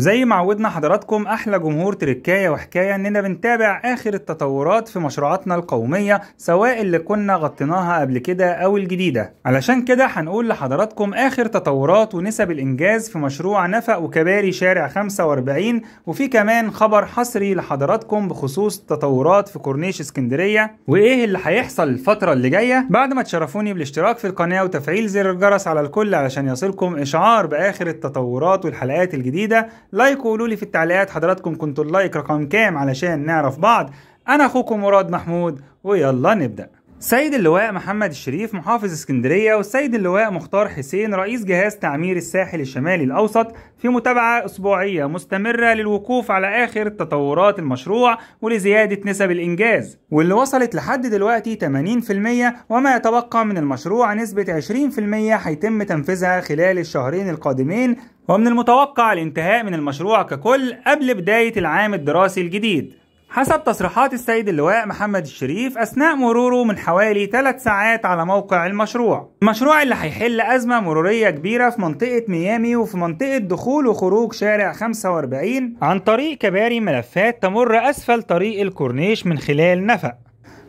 وزي ما عودنا حضراتكم احلى جمهور تركايه وحكايه اننا بنتابع اخر التطورات في مشروعاتنا القوميه سواء اللي كنا غطيناها قبل كده او الجديده علشان كده هنقول لحضراتكم اخر تطورات ونسب الانجاز في مشروع نفق وكباري شارع 45 وفي كمان خبر حصري لحضراتكم بخصوص تطورات في كورنيش اسكندريه وايه اللي هيحصل الفتره اللي جايه بعد ما تشرفوني بالاشتراك في القناه وتفعيل زر الجرس على الكل علشان يصلكم اشعار باخر التطورات والحلقات الجديده لايك وقولوا لي في التعليقات حضراتكم كنتوا اللايك رقم كام علشان نعرف بعض انا اخوكم مراد محمود ويلا نبدا سيد اللواء محمد الشريف محافظ اسكندرية والسيد اللواء مختار حسين رئيس جهاز تعمير الساحل الشمالي الأوسط في متابعة أسبوعية مستمرة للوقوف على آخر تطورات المشروع ولزيادة نسب الإنجاز واللي وصلت لحد دلوقتي 80% وما يتبقى من المشروع نسبة 20% هيتم تنفيذها خلال الشهرين القادمين ومن المتوقع الانتهاء من المشروع ككل قبل بداية العام الدراسي الجديد حسب تصريحات السيد اللواء محمد الشريف أثناء مروره من حوالي 3 ساعات على موقع المشروع المشروع اللي هيحل أزمة مرورية كبيرة في منطقة ميامي وفي منطقة دخول وخروج شارع 45 عن طريق كباري ملفات تمر أسفل طريق الكورنيش من خلال نفق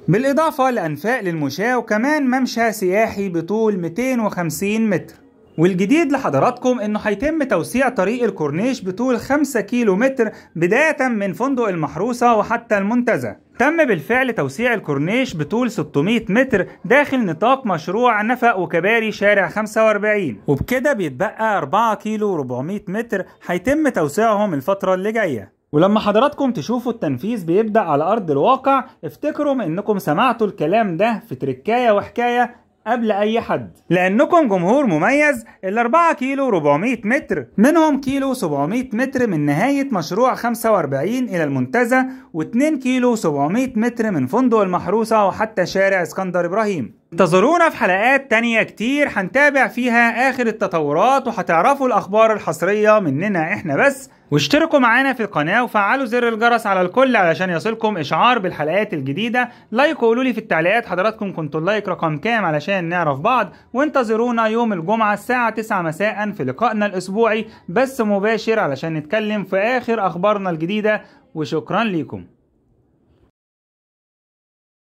بالإضافة لأنفاق للمشاة وكمان ممشى سياحي بطول 250 متر والجديد لحضراتكم انه هيتم توسيع طريق الكورنيش بطول 5 كيلو متر بداية من فندق المحروسة وحتى المنتزه تم بالفعل توسيع الكورنيش بطول 600 متر داخل نطاق مشروع نفق وكباري شارع 45 وبكده بيتبقى 4 كيلو 400 متر هيتم توسيعهم الفترة اللي جاية ولما حضراتكم تشوفوا التنفيذ بيبدأ على أرض الواقع افتكروا انكم سمعتوا الكلام ده في تركاية وحكاية قبل أي حد لأنكم جمهور مميز ال 4 كيلو 400 متر منهم كيلو 700 متر من نهاية مشروع 45 إلى المنتزه و2 كيلو 700 متر من فندق المحروسة وحتى شارع اسكندر إبراهيم انتظرونا في حلقات تانية كتير هنتابع فيها آخر التطورات وهتعرفوا الأخبار الحصرية مننا إحنا بس واشتركوا معانا في القناة وفعلوا زر الجرس على الكل علشان يصلكم إشعار بالحلقات الجديدة لايك وقولوا لي في التعليقات حضراتكم كنتوا اللايك رقم كام علشان نعرف بعض وانتظرونا يوم الجمعة الساعة 9 مساء في لقائنا الأسبوعي بس مباشر علشان نتكلم في آخر أخبارنا الجديدة وشكرا ليكم